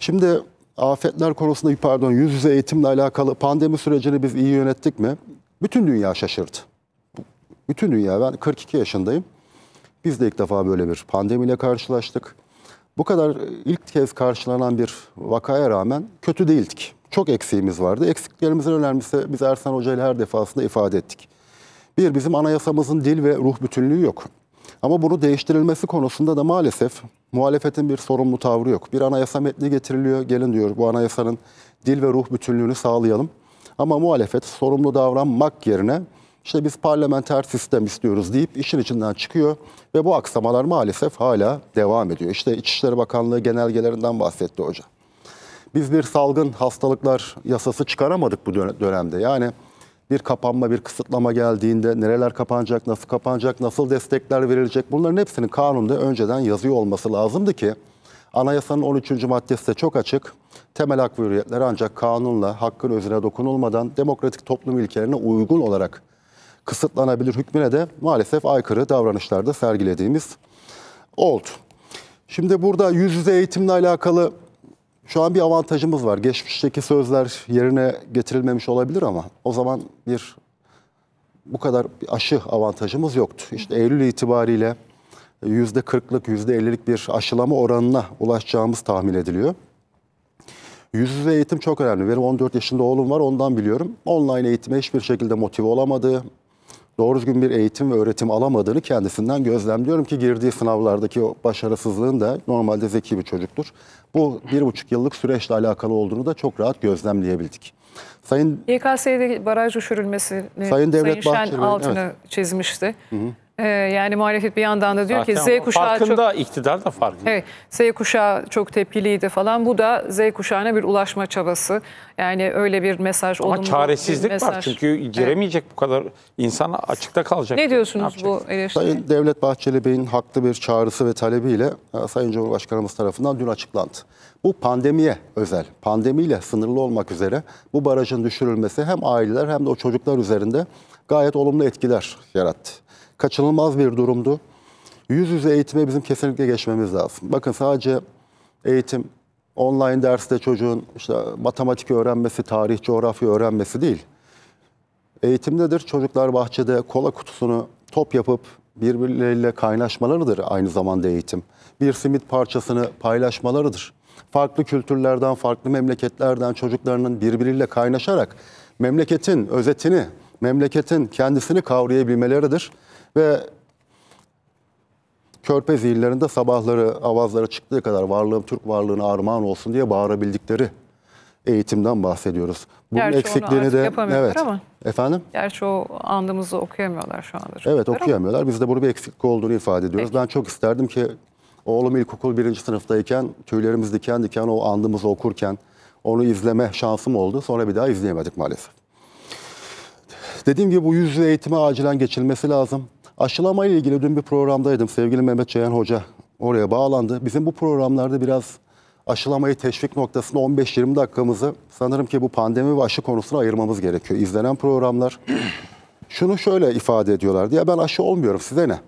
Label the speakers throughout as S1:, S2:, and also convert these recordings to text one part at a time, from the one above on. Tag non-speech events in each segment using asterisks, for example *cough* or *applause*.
S1: Şimdi afetler konusunda pardon yüz yüze eğitimle alakalı pandemi sürecini biz iyi yönettik mi? Bütün dünya şaşırdı. Bütün dünya ben 42 yaşındayım. Biz de ilk defa böyle bir pandemiyle karşılaştık. Bu kadar e, ilk kez karşılanan bir vakaya rağmen kötü değildik. Çok eksiğimiz vardı. Eksiklerimizin önemlisi biz Ersan Hoca ile her defasında ifade ettik. Bir, bizim anayasamızın dil ve ruh bütünlüğü yok. Ama bunu değiştirilmesi konusunda da maalesef muhalefetin bir sorumlu tavrı yok. Bir anayasa metni getiriliyor, gelin diyor bu anayasanın dil ve ruh bütünlüğünü sağlayalım. Ama muhalefet sorumlu davranmak yerine işte biz parlamenter sistem istiyoruz deyip işin içinden çıkıyor ve bu aksamalar maalesef hala devam ediyor. İşte İçişleri Bakanlığı genelgelerinden bahsetti hoca. Biz bir salgın hastalıklar yasası çıkaramadık bu dönemde. Yani bir kapanma, bir kısıtlama geldiğinde nereler kapanacak, nasıl kapanacak, nasıl destekler verilecek bunların hepsinin kanunda önceden yazıyor olması lazımdı ki Anayasanın 13. maddesi de çok açık. Temel hak ve hürriyetler ancak kanunla hakkın özüne dokunulmadan demokratik toplum ilkelerine uygun olarak kısıtlanabilir hükmüne de maalesef aykırı davranışlarda sergilediğimiz oldu. Şimdi burada yüz yüze eğitimle alakalı şu an bir avantajımız var. Geçmişteki sözler yerine getirilmemiş olabilir ama o zaman bir bu kadar bir aşı avantajımız yoktu. İşte Eylül itibariyle %40'lık, %50'lik bir aşılama oranına ulaşacağımız tahmin ediliyor. Yüz yüze eğitim çok önemli. Benim 14 yaşında oğlum var ondan biliyorum. Online eğitime hiçbir şekilde motive olamadı doğru düzgün bir eğitim ve öğretim alamadığını kendisinden gözlemliyorum ki girdiği sınavlardaki o başarısızlığın da normalde zeki bir çocuktur. Bu bir buçuk yıllık süreçle alakalı olduğunu da çok rahat gözlemleyebildik. Sayın YKS'de baraj düşürülmesi Sayın Devlet Sayın Bahçeli, altını evet. çizmişti. Hı hı. Ee, yani muhalefet bir yandan da diyor Zaten ki Z kuşağı farkında, çok... iktidar da farklı. Evet, Z kuşağı çok tepkiliydi falan. Bu da Z kuşağına bir ulaşma çabası. Yani öyle bir mesaj Ama çaresizlik mesaj. var çünkü giremeyecek evet. bu kadar insan açıkta kalacak. Ne diyorsunuz ne bu eleştiri? Sayın Devlet Bahçeli Bey'in haklı bir çağrısı ve talebiyle e, Sayın Cumhurbaşkanımız tarafından dün açıklandı. Bu pandemiye özel, pandemiyle sınırlı olmak üzere bu barajın düşürülmesi hem aileler hem de o çocuklar üzerinde gayet olumlu etkiler yarattı kaçınılmaz bir durumdu. Yüz yüze eğitime bizim kesinlikle geçmemiz lazım. Bakın sadece eğitim online derste çocuğun işte matematik öğrenmesi, tarih, coğrafya öğrenmesi değil. Eğitimdedir çocuklar bahçede kola kutusunu top yapıp birbirleriyle kaynaşmalarıdır aynı zamanda eğitim. Bir simit parçasını paylaşmalarıdır. Farklı kültürlerden, farklı memleketlerden çocuklarının birbiriyle kaynaşarak memleketin özetini, memleketin kendisini kavrayabilmeleridir. Ve Körfez illerinde sabahları avazlara çıktığı kadar varlığım Türk varlığına armağan olsun diye bağırabildikleri eğitimden bahsediyoruz. Bunun Gerçi eksikliğini de evet. Ama. Efendim? Gerçi o andımızı okuyamıyorlar şu anda. evet okuyamıyorlar. Biz de burada bir eksiklik olduğunu ifade ediyoruz. Peki. Ben çok isterdim ki oğlum ilkokul birinci sınıftayken tüylerimiz diken diken o andımızı okurken onu izleme şansım oldu. Sonra bir daha izleyemedik maalesef. Dediğim gibi bu yüz eğitime acilen geçilmesi lazım. Aşılama ile ilgili dün bir programdaydım. Sevgili Mehmet Ceyhan Hoca oraya bağlandı. Bizim bu programlarda biraz aşılamayı teşvik noktasında 15-20 dakikamızı sanırım ki bu pandemi ve aşı konusuna ayırmamız gerekiyor. İzlenen programlar *clears throat* şunu şöyle ifade ediyorlar diye ben aşı olmuyorum size ne?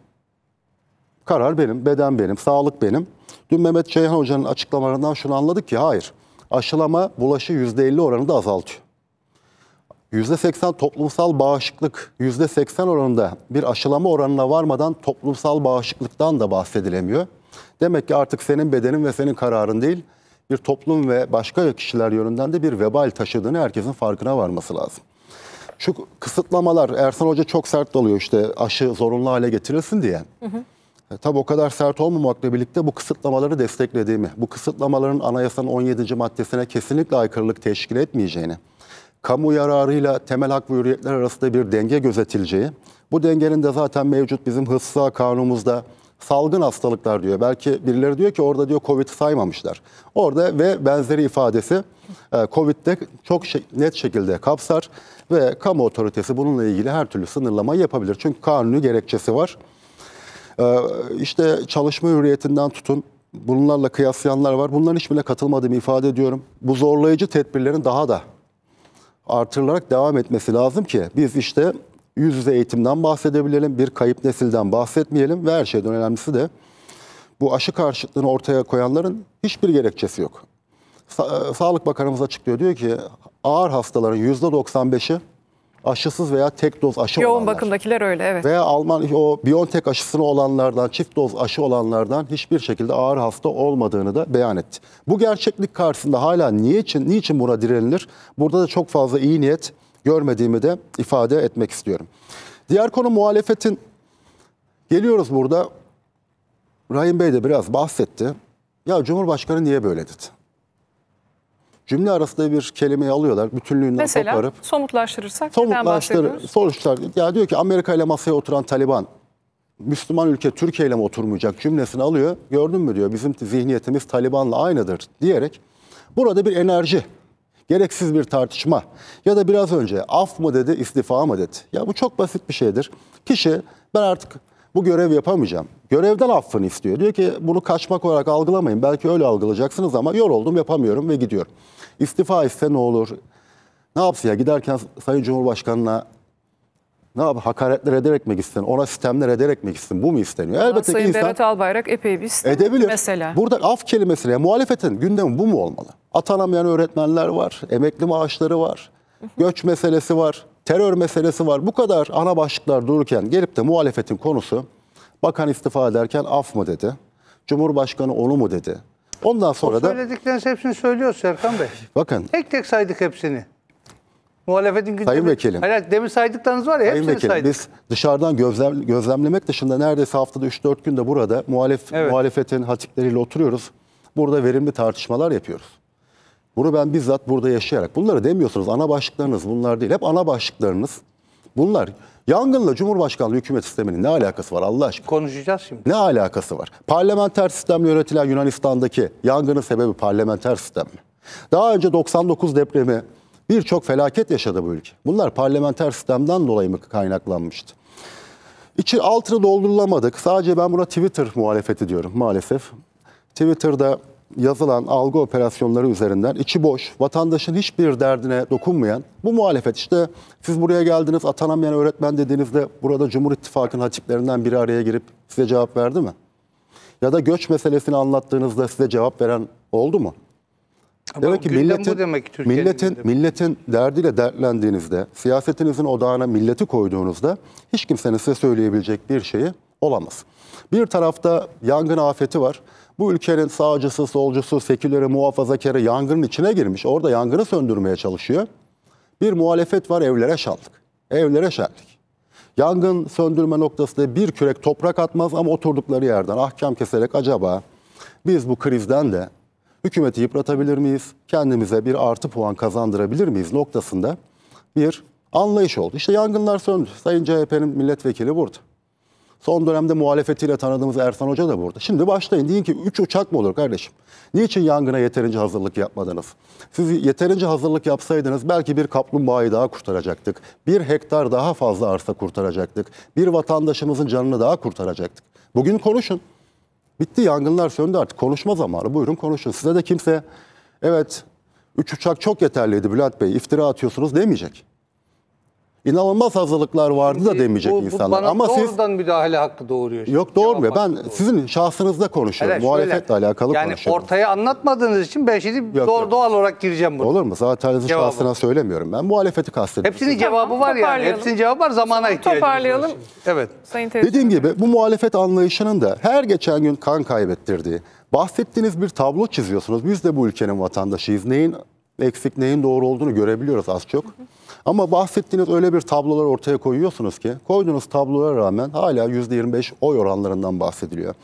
S1: Karar benim, beden benim, sağlık benim. Dün Mehmet Ceyhan Hoca'nın açıklamalarından şunu anladık ki hayır aşılama bulaşı %50 oranında azaltıyor. %80 toplumsal bağışıklık, %80 oranında bir aşılama oranına varmadan toplumsal bağışıklıktan da bahsedilemiyor. Demek ki artık senin bedenin ve senin kararın değil, bir toplum ve başka kişiler yönünden de bir vebal taşıdığını herkesin farkına varması lazım. Şu kısıtlamalar, Ersan Hoca çok sert dalıyor işte aşı zorunlu hale getirilsin diye. Hı hı. E, tabi o kadar sert olmamakla birlikte bu kısıtlamaları desteklediğimi, bu kısıtlamaların anayasanın 17. maddesine kesinlikle aykırılık teşkil etmeyeceğini, kamu yararıyla temel hak ve hürriyetler arasında bir denge gözetileceği, bu dengenin de zaten mevcut bizim hıssa kanunumuzda salgın hastalıklar diyor. Belki birileri diyor ki orada diyor Covid saymamışlar. Orada ve benzeri ifadesi e, Covid'de çok net şekilde kapsar ve kamu otoritesi bununla ilgili her türlü sınırlama yapabilir. Çünkü kanuni gerekçesi var. E, işte çalışma hürriyetinden tutun bunlarla kıyaslayanlar var. Bunların hiçbirine katılmadığımı ifade ediyorum. Bu zorlayıcı tedbirlerin daha da artırılarak devam etmesi lazım ki biz işte yüz yüze eğitimden bahsedebilelim, bir kayıp nesilden bahsetmeyelim ve her şeyden önemlisi de bu aşı karşıtlığını ortaya koyanların hiçbir gerekçesi yok. Sa e, Sağlık Bakanımız açıklıyor diyor ki ağır hastaların %95'i aşısız veya tek doz aşı Yoğun olanlar. bakımdakiler öyle evet. Veya Alman o BioNTech aşısını olanlardan, çift doz aşı olanlardan hiçbir şekilde ağır hasta olmadığını da beyan etti. Bu gerçeklik karşısında hala niçin, niçin buna direnilir? Burada da çok fazla iyi niyet görmediğimi de ifade etmek istiyorum. Diğer konu muhalefetin. Geliyoruz burada. Rahim Bey de biraz bahsetti. Ya Cumhurbaşkanı niye böyle dedi? cümle arasında bir kelimeyi alıyorlar. Bütünlüğünden Mesela, koparıp. Mesela somutlaştırırsak somutlaştır, sonuçlar. Ya diyor ki Amerika ile masaya oturan Taliban Müslüman ülke Türkiye ile mi oturmayacak cümlesini alıyor. Gördün mü diyor bizim zihniyetimiz Taliban'la aynıdır diyerek burada bir enerji gereksiz bir tartışma ya da biraz önce af mı dedi istifa mı dedi. Ya bu çok basit bir şeydir. Kişi ben artık bu görev yapamayacağım. Görevden affını istiyor. Diyor ki bunu kaçmak olarak algılamayın. Belki öyle algılayacaksınız ama yoruldum yapamıyorum ve gidiyorum. İstifa iste ne olur? Ne yapsın ya giderken Sayın Cumhurbaşkanı'na ne yap hakaretler ederek mi gitsin? Ona sistemler ederek mi gitsin? Bu mu isteniyor? Elbette Sayın ki insan Berat Albayrak epey bir sistem edebilir. mesela. Burada af kelimesine muhalefetin gündemi bu mu olmalı? Atanamayan öğretmenler var, emekli maaşları var, göç meselesi var terör meselesi var. Bu kadar ana başlıklar dururken gelip de muhalefetin konusu bakan istifa ederken af mı dedi? Cumhurbaşkanı onu mu dedi? Ondan sonra o da... Söyledikleriniz hepsini söylüyor Serkan Bey. Bakın. Tek tek saydık hepsini. Muhalefetin gündemi... Sayın Vekilim. Hayır, demin saydıklarınız var ya Sayın vekilim, saydık. Biz dışarıdan gözlem, gözlemlemek dışında neredeyse haftada 3-4 günde burada muhalef, evet. muhalefetin hatipleriyle oturuyoruz. Burada verimli tartışmalar yapıyoruz. Bunu ben bizzat burada yaşayarak. Bunları demiyorsunuz. Ana başlıklarınız bunlar değil. Hep ana başlıklarınız bunlar. Yangınla Cumhurbaşkanlığı hükümet sisteminin ne alakası var Allah aşkına? Konuşacağız şimdi. Ne alakası var? Parlamenter sistemle yönetilen Yunanistan'daki yangının sebebi parlamenter sistem mi? Daha önce 99 depremi birçok felaket yaşadı bu ülke. Bunlar parlamenter sistemden dolayı mı kaynaklanmıştı? İçi altını doldurulamadık. Sadece ben buna Twitter muhalefeti diyorum maalesef. Twitter'da yazılan algı operasyonları üzerinden içi boş, vatandaşın hiçbir derdine dokunmayan bu muhalefet işte siz buraya geldiniz atanamayan öğretmen dediğinizde burada Cumhur İttifakı'nın hatiplerinden biri araya girip size cevap verdi mi? Ya da göç meselesini anlattığınızda size cevap veren oldu mu? Ama demek ki milletin, demek, milletin, milletin derdiyle dertlendiğinizde, siyasetinizin odağına milleti koyduğunuzda hiç kimsenin size söyleyebilecek bir şeyi olamaz. Bir tarafta yangın afeti var. Bu ülkenin sağcısı, solcusu, sekülere, muhafazakarı yangının içine girmiş. Orada yangını söndürmeye çalışıyor. Bir muhalefet var evlere şaldık. Evlere şaldık. Yangın söndürme noktasında bir kürek toprak atmaz ama oturdukları yerden ahkam keserek acaba biz bu krizden de hükümeti yıpratabilir miyiz? Kendimize bir artı puan kazandırabilir miyiz noktasında bir anlayış oldu. İşte yangınlar söndü. Sayın CHP'nin milletvekili burada. Son dönemde muhalefetiyle tanıdığımız Ersan Hoca da burada. Şimdi başlayın deyin ki 3 uçak mı olur kardeşim? Niçin yangına yeterince hazırlık yapmadınız? Siz yeterince hazırlık yapsaydınız belki bir kaplumbağayı daha kurtaracaktık. Bir hektar daha fazla arsa kurtaracaktık. Bir vatandaşımızın canını daha kurtaracaktık. Bugün konuşun. Bitti yangınlar söndü artık konuşma zamanı buyurun konuşun. Size de kimse evet 3 uçak çok yeterliydi Bülent Bey İftira atıyorsunuz demeyecek inanılmaz hazırlıklar vardı da demeyecek bu, bu insanlar. Bana Ama doğrudan müdahale hakkı doğuruyor. Şimdi. Yok doğurmuyor. Ben doğru. sizin şahsınızda konuşuyorum. Evet, Muhalefetle şöyle, alakalı yani konuşuyorum. Yani ortaya anlatmadığınız için ben şimdi yok, doğ, yok. doğal olarak gireceğim burada. Olur mu? Zaten cevabı. şahsına söylemiyorum. Ben muhalefeti kastediyorum. Hepsinin cevabı var yani. Hepsinin cevabı var. Zamana Sonra ihtiyacımız toparlayalım. Toparlayalım. Evet. Sayın Dediğim gibi bu muhalefet anlayışının da her geçen gün kan kaybettirdiği, bahsettiğiniz bir tablo çiziyorsunuz. Biz de bu ülkenin vatandaşıyız. Neyin ve eksik neyin doğru olduğunu görebiliyoruz az çok. Hı hı. Ama bahsettiğiniz öyle bir tablolar ortaya koyuyorsunuz ki koyduğunuz tablolara rağmen hala %25 oy oranlarından bahsediliyor.